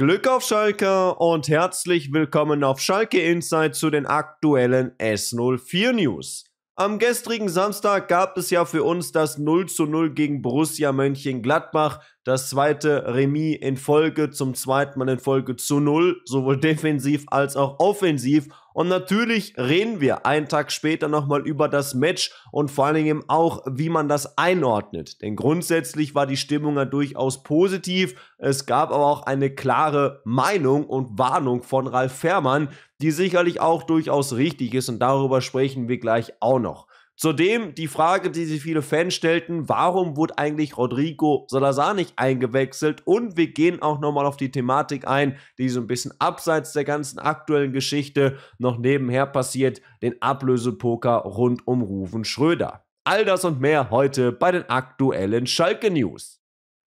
Glück auf Schalke und herzlich willkommen auf Schalke Insight zu den aktuellen S04 News. Am gestrigen Samstag gab es ja für uns das 0 zu 0 gegen Borussia Mönchengladbach das zweite Remis in Folge, zum zweiten Mal in Folge zu null, sowohl defensiv als auch offensiv. Und natürlich reden wir einen Tag später nochmal über das Match und vor allen Dingen auch, wie man das einordnet. Denn grundsätzlich war die Stimmung ja durchaus positiv. Es gab aber auch eine klare Meinung und Warnung von Ralf Fährmann, die sicherlich auch durchaus richtig ist und darüber sprechen wir gleich auch noch. Zudem die Frage, die sich viele Fans stellten, warum wurde eigentlich Rodrigo Salazar nicht eingewechselt? Und wir gehen auch nochmal auf die Thematik ein, die so ein bisschen abseits der ganzen aktuellen Geschichte noch nebenher passiert, den Ablösepoker rund um Rufen Schröder. All das und mehr heute bei den aktuellen Schalke News.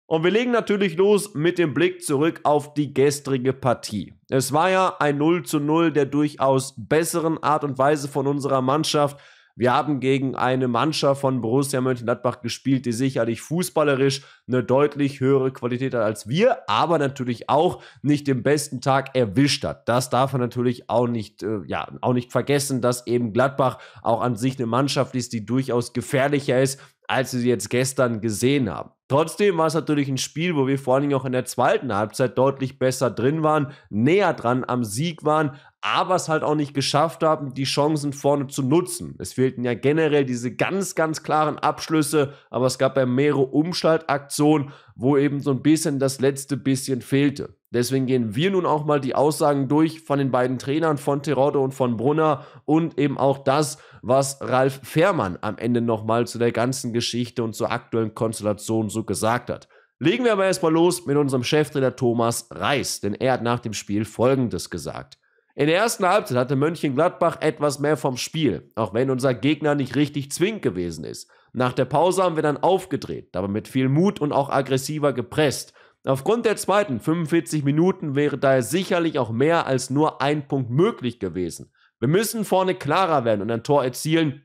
Und wir legen natürlich los mit dem Blick zurück auf die gestrige Partie. Es war ja ein 0 zu 0 der durchaus besseren Art und Weise von unserer Mannschaft. Wir haben gegen eine Mannschaft von Borussia Mönchengladbach gespielt, die sicherlich fußballerisch eine deutlich höhere Qualität hat als wir, aber natürlich auch nicht den besten Tag erwischt hat. Das darf man natürlich auch nicht, äh, ja, auch nicht vergessen, dass eben Gladbach auch an sich eine Mannschaft ist, die durchaus gefährlicher ist, als wir sie jetzt gestern gesehen haben. Trotzdem war es natürlich ein Spiel, wo wir vor allen Dingen auch in der zweiten Halbzeit deutlich besser drin waren, näher dran am Sieg waren, aber es halt auch nicht geschafft haben, die Chancen vorne zu nutzen. Es fehlten ja generell diese ganz, ganz klaren Abschlüsse, aber es gab ja mehrere Umschaltaktionen, wo eben so ein bisschen das letzte bisschen fehlte. Deswegen gehen wir nun auch mal die Aussagen durch von den beiden Trainern, von Terodde und von Brunner und eben auch das, was Ralf Fährmann am Ende nochmal zu der ganzen Geschichte und zur aktuellen Konstellation so gesagt hat. Legen wir aber erstmal los mit unserem Cheftrainer Thomas Reis, denn er hat nach dem Spiel Folgendes gesagt. In der ersten Halbzeit hatte Mönchengladbach etwas mehr vom Spiel, auch wenn unser Gegner nicht richtig zwingend gewesen ist. Nach der Pause haben wir dann aufgedreht, aber mit viel Mut und auch aggressiver gepresst. Aufgrund der zweiten 45 Minuten wäre daher sicherlich auch mehr als nur ein Punkt möglich gewesen. Wir müssen vorne klarer werden und ein Tor erzielen,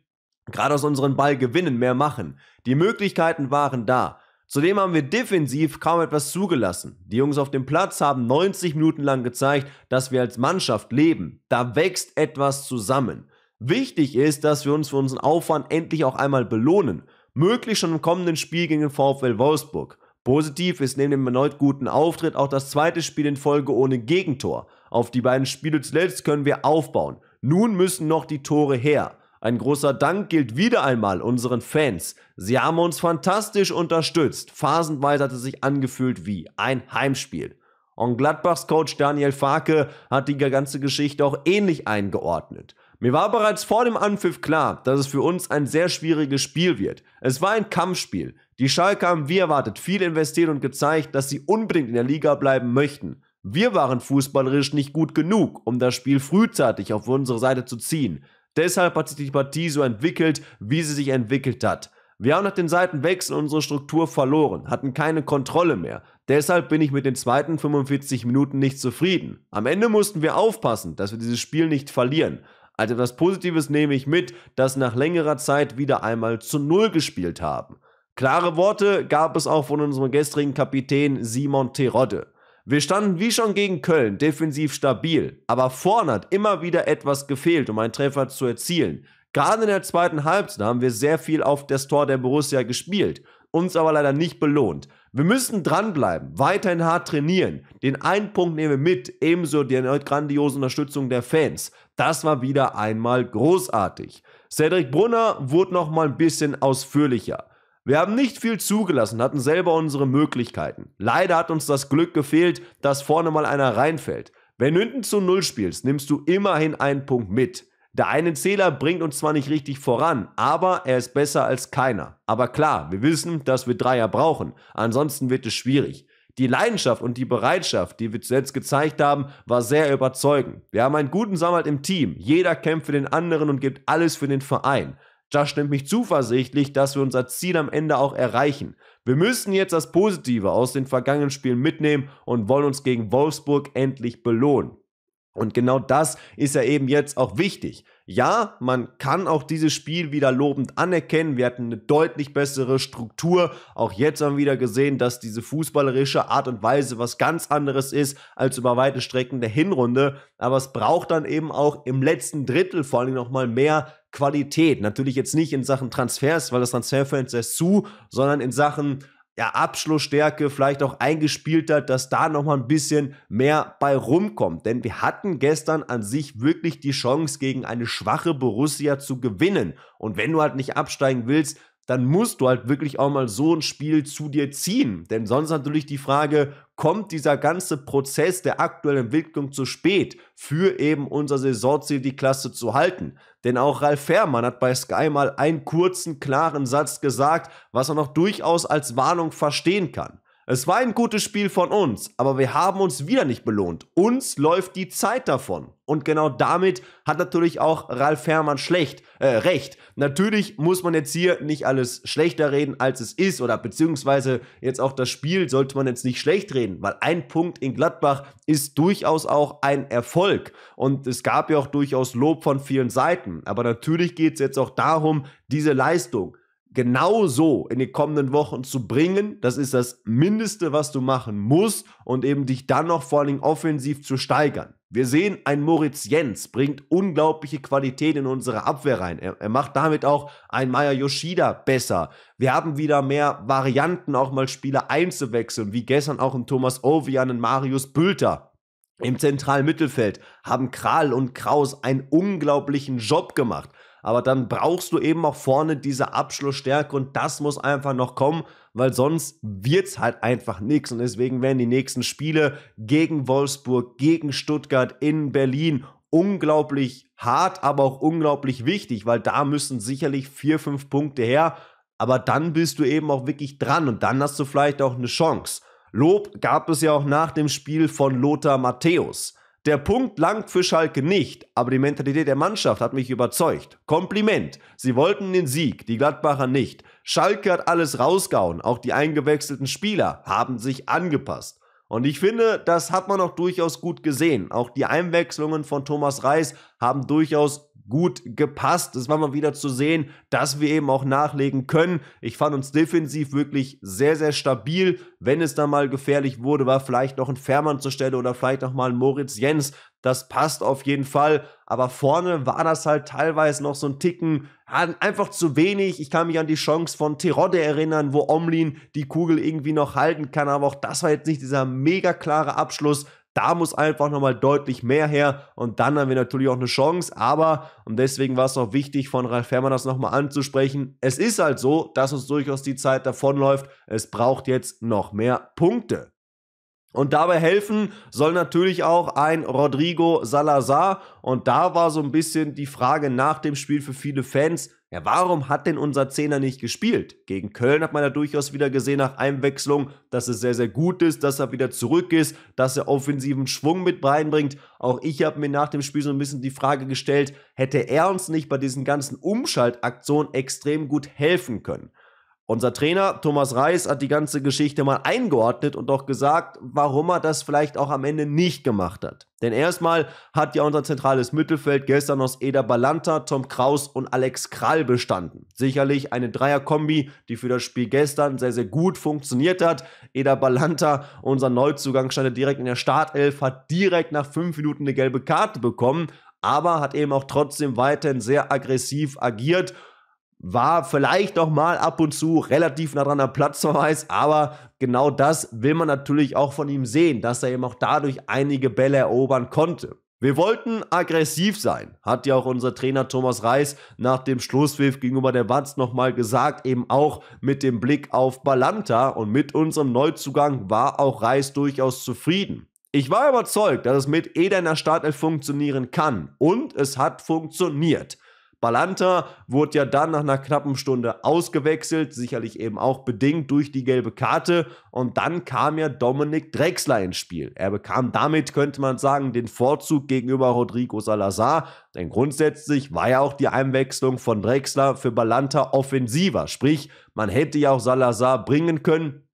gerade aus unserem Ball gewinnen, mehr machen. Die Möglichkeiten waren da. Zudem haben wir defensiv kaum etwas zugelassen. Die Jungs auf dem Platz haben 90 Minuten lang gezeigt, dass wir als Mannschaft leben. Da wächst etwas zusammen. Wichtig ist, dass wir uns für unseren Aufwand endlich auch einmal belohnen. Möglich schon im kommenden Spiel gegen den VfL Wolfsburg. Positiv ist neben dem erneut guten Auftritt auch das zweite Spiel in Folge ohne Gegentor. Auf die beiden Spiele zuletzt können wir aufbauen. Nun müssen noch die Tore her. Ein großer Dank gilt wieder einmal unseren Fans. Sie haben uns fantastisch unterstützt. Phasenweise hat es sich angefühlt wie ein Heimspiel. Und Gladbachs Coach Daniel Farke hat die ganze Geschichte auch ähnlich eingeordnet. Mir war bereits vor dem Anpfiff klar, dass es für uns ein sehr schwieriges Spiel wird. Es war ein Kampfspiel. Die Schalke haben wie erwartet viel investiert und gezeigt, dass sie unbedingt in der Liga bleiben möchten. Wir waren fußballerisch nicht gut genug, um das Spiel frühzeitig auf unsere Seite zu ziehen. Deshalb hat sich die Partie so entwickelt, wie sie sich entwickelt hat. Wir haben nach den Seitenwechseln unsere Struktur verloren, hatten keine Kontrolle mehr. Deshalb bin ich mit den zweiten 45 Minuten nicht zufrieden. Am Ende mussten wir aufpassen, dass wir dieses Spiel nicht verlieren. Als etwas Positives nehme ich mit, dass nach längerer Zeit wieder einmal zu Null gespielt haben. Klare Worte gab es auch von unserem gestrigen Kapitän Simon Terodde. Wir standen wie schon gegen Köln defensiv stabil, aber vorne hat immer wieder etwas gefehlt, um einen Treffer zu erzielen. Gerade in der zweiten Halbzeit haben wir sehr viel auf das Tor der Borussia gespielt, uns aber leider nicht belohnt. Wir müssen dranbleiben, weiterhin hart trainieren. Den einen Punkt nehmen wir mit, ebenso die erneut grandiose Unterstützung der Fans. Das war wieder einmal großartig. Cedric Brunner wurde nochmal ein bisschen ausführlicher. Wir haben nicht viel zugelassen, hatten selber unsere Möglichkeiten. Leider hat uns das Glück gefehlt, dass vorne mal einer reinfällt. Wenn du hinten zu Null spielst, nimmst du immerhin einen Punkt mit. Der eine Zähler bringt uns zwar nicht richtig voran, aber er ist besser als keiner. Aber klar, wir wissen, dass wir Dreier brauchen. Ansonsten wird es schwierig. Die Leidenschaft und die Bereitschaft, die wir zuletzt gezeigt haben, war sehr überzeugend. Wir haben einen guten Sammelt im Team. Jeder kämpft für den anderen und gibt alles für den Verein. Das stimmt mich zuversichtlich, dass wir unser Ziel am Ende auch erreichen. Wir müssen jetzt das Positive aus den vergangenen Spielen mitnehmen und wollen uns gegen Wolfsburg endlich belohnen. Und genau das ist ja eben jetzt auch wichtig. Ja, man kann auch dieses Spiel wieder lobend anerkennen. Wir hatten eine deutlich bessere Struktur. Auch jetzt haben wir wieder gesehen, dass diese fußballerische Art und Weise was ganz anderes ist als über weite Strecken der Hinrunde. Aber es braucht dann eben auch im letzten Drittel vor allem nochmal mehr Qualität. Natürlich jetzt nicht in Sachen Transfers, weil das Transferfenster ist zu, sondern in Sachen ja, Abschlussstärke, vielleicht auch eingespielt hat, dass da nochmal ein bisschen mehr bei rumkommt. Denn wir hatten gestern an sich wirklich die Chance, gegen eine schwache Borussia zu gewinnen. Und wenn du halt nicht absteigen willst, dann musst du halt wirklich auch mal so ein Spiel zu dir ziehen. Denn sonst natürlich die Frage, kommt dieser ganze Prozess der aktuellen Entwicklung zu spät für eben unser Saisonziel, die Klasse zu halten? Denn auch Ralf Fährmann hat bei Sky mal einen kurzen, klaren Satz gesagt, was er noch durchaus als Warnung verstehen kann. Es war ein gutes Spiel von uns, aber wir haben uns wieder nicht belohnt. Uns läuft die Zeit davon. Und genau damit hat natürlich auch Ralf Herrmann schlecht, äh, recht. Natürlich muss man jetzt hier nicht alles schlechter reden, als es ist, oder beziehungsweise jetzt auch das Spiel sollte man jetzt nicht schlecht reden, weil ein Punkt in Gladbach ist durchaus auch ein Erfolg. Und es gab ja auch durchaus Lob von vielen Seiten. Aber natürlich geht es jetzt auch darum, diese Leistung genauso in den kommenden Wochen zu bringen. Das ist das Mindeste, was du machen musst und eben dich dann noch vor allem offensiv zu steigern. Wir sehen, ein Moritz Jens bringt unglaubliche Qualität in unsere Abwehr rein. Er, er macht damit auch ein Maya Yoshida besser. Wir haben wieder mehr Varianten, auch mal Spieler einzuwechseln, wie gestern auch in Thomas Ovian, ein Marius Bülter. Im zentralen Mittelfeld haben Kral und Kraus einen unglaublichen Job gemacht aber dann brauchst du eben auch vorne diese Abschlussstärke und das muss einfach noch kommen, weil sonst wird's halt einfach nichts und deswegen werden die nächsten Spiele gegen Wolfsburg, gegen Stuttgart, in Berlin unglaublich hart, aber auch unglaublich wichtig, weil da müssen sicherlich vier, fünf Punkte her, aber dann bist du eben auch wirklich dran und dann hast du vielleicht auch eine Chance. Lob gab es ja auch nach dem Spiel von Lothar Matthäus. Der Punkt langt für Schalke nicht, aber die Mentalität der Mannschaft hat mich überzeugt. Kompliment. Sie wollten den Sieg, die Gladbacher nicht. Schalke hat alles rausgehauen, auch die eingewechselten Spieler haben sich angepasst. Und ich finde, das hat man auch durchaus gut gesehen. Auch die Einwechslungen von Thomas Reis haben durchaus gut gepasst. Es war mal wieder zu sehen, dass wir eben auch nachlegen können. Ich fand uns defensiv wirklich sehr, sehr stabil. Wenn es da mal gefährlich wurde, war vielleicht noch ein Fährmann zur Stelle oder vielleicht noch mal ein Moritz Jens. Das passt auf jeden Fall. Aber vorne war das halt teilweise noch so ein Ticken, einfach zu wenig. Ich kann mich an die Chance von Tirode erinnern, wo Omlin die Kugel irgendwie noch halten kann. Aber auch das war jetzt nicht dieser mega klare Abschluss. Da muss einfach nochmal deutlich mehr her und dann haben wir natürlich auch eine Chance. Aber, und deswegen war es auch wichtig, von Ralf Herrmann das nochmal anzusprechen, es ist halt so, dass uns durchaus die Zeit davonläuft. Es braucht jetzt noch mehr Punkte. Und dabei helfen soll natürlich auch ein Rodrigo Salazar. Und da war so ein bisschen die Frage nach dem Spiel für viele Fans, ja, warum hat denn unser Zehner nicht gespielt? Gegen Köln hat man ja durchaus wieder gesehen nach Einwechslung, dass es sehr, sehr gut ist, dass er wieder zurück ist, dass er offensiven Schwung mit reinbringt. Auch ich habe mir nach dem Spiel so ein bisschen die Frage gestellt, hätte er uns nicht bei diesen ganzen Umschaltaktionen extrem gut helfen können? Unser Trainer Thomas Reis hat die ganze Geschichte mal eingeordnet und auch gesagt, warum er das vielleicht auch am Ende nicht gemacht hat. Denn erstmal hat ja unser zentrales Mittelfeld gestern aus Eder Balanta, Tom Kraus und Alex Krall bestanden. Sicherlich eine Dreierkombi, die für das Spiel gestern sehr, sehr gut funktioniert hat. Eder Balanta, unser Neuzugang, stand direkt in der Startelf, hat direkt nach fünf Minuten eine gelbe Karte bekommen, aber hat eben auch trotzdem weiterhin sehr aggressiv agiert war vielleicht auch mal ab und zu relativ nah dran am Platzverweis, aber genau das will man natürlich auch von ihm sehen, dass er eben auch dadurch einige Bälle erobern konnte. Wir wollten aggressiv sein, hat ja auch unser Trainer Thomas Reis nach dem Schlusspfiff gegenüber der Watz nochmal gesagt, eben auch mit dem Blick auf Balanta und mit unserem Neuzugang war auch Reis durchaus zufrieden. Ich war überzeugt, dass es mit Eder in der Startelf funktionieren kann und es hat funktioniert. Balanta wurde ja dann nach einer knappen Stunde ausgewechselt, sicherlich eben auch bedingt durch die gelbe Karte. Und dann kam ja Dominik Drexler ins Spiel. Er bekam damit, könnte man sagen, den Vorzug gegenüber Rodrigo Salazar. Denn grundsätzlich war ja auch die Einwechslung von Drexler für Balanta offensiver. Sprich, man hätte ja auch Salazar bringen können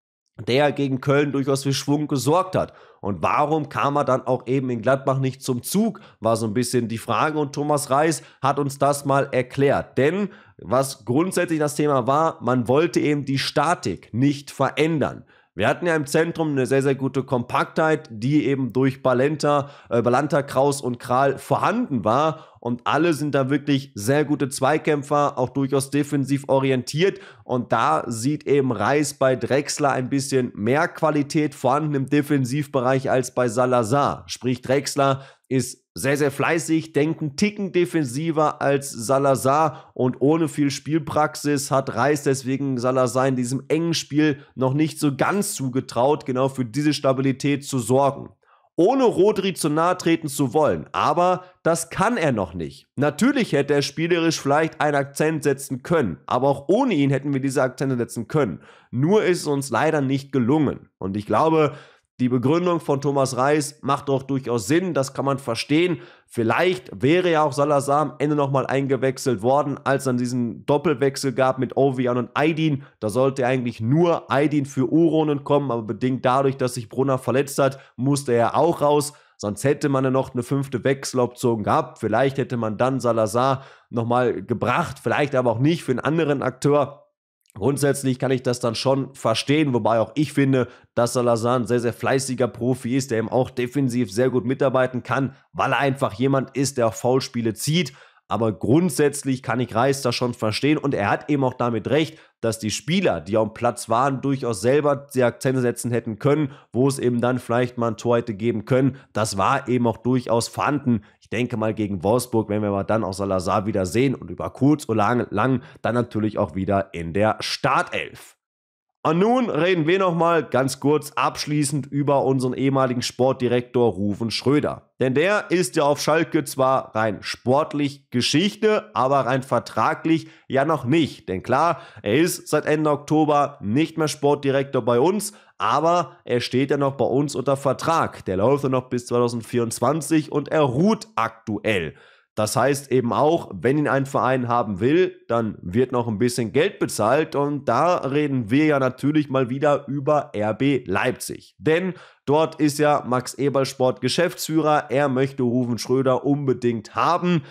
der gegen Köln durchaus für Schwung gesorgt hat. Und warum kam er dann auch eben in Gladbach nicht zum Zug, war so ein bisschen die Frage. Und Thomas Reis hat uns das mal erklärt. Denn was grundsätzlich das Thema war, man wollte eben die Statik nicht verändern. Wir hatten ja im Zentrum eine sehr, sehr gute Kompaktheit, die eben durch Balenta, äh, Balanta, Kraus und Kral vorhanden war. Und alle sind da wirklich sehr gute Zweikämpfer, auch durchaus defensiv orientiert. Und da sieht eben Reis bei Drexler ein bisschen mehr Qualität vorhanden im Defensivbereich als bei Salazar. Sprich, Drexler ist sehr, sehr fleißig, denken ticken defensiver als Salazar und ohne viel Spielpraxis hat Reis deswegen Salazar in diesem engen Spiel noch nicht so ganz zugetraut, genau für diese Stabilität zu sorgen. Ohne Rodri zu nahe treten zu wollen, aber das kann er noch nicht. Natürlich hätte er spielerisch vielleicht einen Akzent setzen können, aber auch ohne ihn hätten wir diese Akzente setzen können. Nur ist es uns leider nicht gelungen. Und ich glaube, die Begründung von Thomas Reis macht doch durchaus Sinn, das kann man verstehen. Vielleicht wäre ja auch Salazar am Ende nochmal eingewechselt worden, als es dann diesen Doppelwechsel gab mit Ovian und Aydin. Da sollte eigentlich nur Aydin für Uronen kommen, aber bedingt dadurch, dass sich Brunner verletzt hat, musste er auch raus. Sonst hätte man ja noch eine fünfte Wechseloption gehabt. Vielleicht hätte man dann Salazar nochmal gebracht, vielleicht aber auch nicht für einen anderen Akteur. Grundsätzlich kann ich das dann schon verstehen, wobei auch ich finde, dass Salazar ein sehr, sehr fleißiger Profi ist, der eben auch defensiv sehr gut mitarbeiten kann, weil er einfach jemand ist, der auch Foulspiele zieht. Aber grundsätzlich kann ich Reis das schon verstehen und er hat eben auch damit recht, dass die Spieler, die auf dem Platz waren, durchaus selber die Akzente setzen hätten können, wo es eben dann vielleicht mal ein Tor hätte geben können. Das war eben auch durchaus vorhanden denke mal, gegen Wolfsburg wenn wir mal dann auch Salazar wieder sehen und über kurz oder lang, lang dann natürlich auch wieder in der Startelf. Und nun reden wir nochmal ganz kurz abschließend über unseren ehemaligen Sportdirektor Rufen Schröder. Denn der ist ja auf Schalke zwar rein sportlich Geschichte, aber rein vertraglich ja noch nicht. Denn klar, er ist seit Ende Oktober nicht mehr Sportdirektor bei uns, aber er steht ja noch bei uns unter Vertrag. Der läuft ja noch bis 2024 und er ruht aktuell. Das heißt eben auch, wenn ihn ein Verein haben will, dann wird noch ein bisschen Geld bezahlt und da reden wir ja natürlich mal wieder über RB Leipzig. Denn dort ist ja Max Ebersport Geschäftsführer, er möchte Ruven Schröder unbedingt haben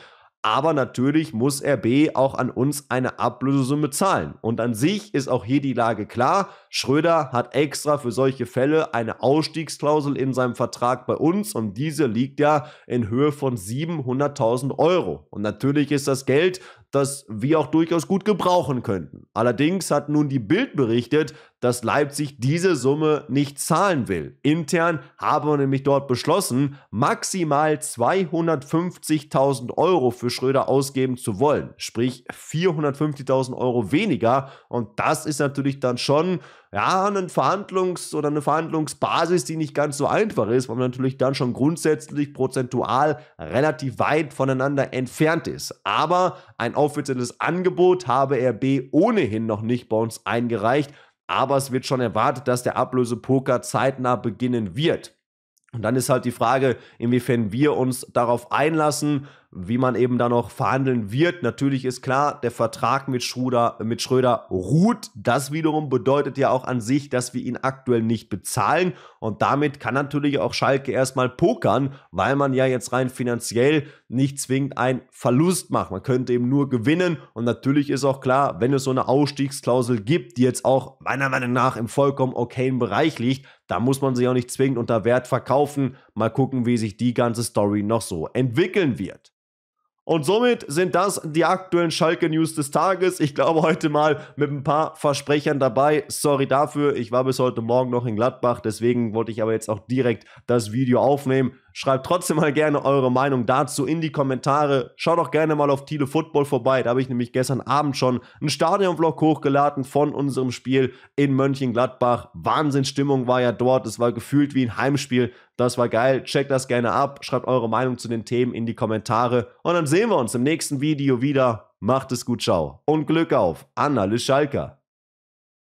aber natürlich muss RB auch an uns eine Ablösesumme zahlen. Und an sich ist auch hier die Lage klar. Schröder hat extra für solche Fälle eine Ausstiegsklausel in seinem Vertrag bei uns und diese liegt ja in Höhe von 700.000 Euro. Und natürlich ist das Geld, das wir auch durchaus gut gebrauchen könnten. Allerdings hat nun die Bild berichtet, dass Leipzig diese Summe nicht zahlen will. Intern habe man nämlich dort beschlossen, maximal 250.000 Euro für Schröder ausgeben zu wollen, sprich 450.000 Euro weniger. Und das ist natürlich dann schon ja, eine Verhandlungs- oder eine Verhandlungsbasis, die nicht ganz so einfach ist, weil man natürlich dann schon grundsätzlich prozentual relativ weit voneinander entfernt ist. Aber ein offizielles Angebot habe RB ohnehin noch nicht bei uns eingereicht aber es wird schon erwartet, dass der Ablösepoker zeitnah beginnen wird. Und dann ist halt die Frage, inwiefern wir uns darauf einlassen wie man eben da noch verhandeln wird. Natürlich ist klar, der Vertrag mit Schröder, mit Schröder ruht. Das wiederum bedeutet ja auch an sich, dass wir ihn aktuell nicht bezahlen. Und damit kann natürlich auch Schalke erstmal pokern, weil man ja jetzt rein finanziell nicht zwingend einen Verlust macht. Man könnte eben nur gewinnen. Und natürlich ist auch klar, wenn es so eine Ausstiegsklausel gibt, die jetzt auch meiner Meinung nach im vollkommen okayen Bereich liegt, da muss man sich auch nicht zwingend unter Wert verkaufen. Mal gucken, wie sich die ganze Story noch so entwickeln wird. Und somit sind das die aktuellen Schalke-News des Tages. Ich glaube heute mal mit ein paar Versprechern dabei. Sorry dafür. Ich war bis heute Morgen noch in Gladbach. Deswegen wollte ich aber jetzt auch direkt das Video aufnehmen. Schreibt trotzdem mal gerne eure Meinung dazu in die Kommentare. Schaut auch gerne mal auf Tile Football vorbei. Da habe ich nämlich gestern Abend schon einen Stadionvlog hochgeladen von unserem Spiel in Mönchengladbach. Wahnsinnsstimmung war ja dort. Es war gefühlt wie ein Heimspiel. Das war geil. Checkt das gerne ab. Schreibt eure Meinung zu den Themen in die Kommentare. Und dann sehen wir uns im nächsten Video wieder. Macht es gut, ciao. Und Glück auf. Anna Lischalka.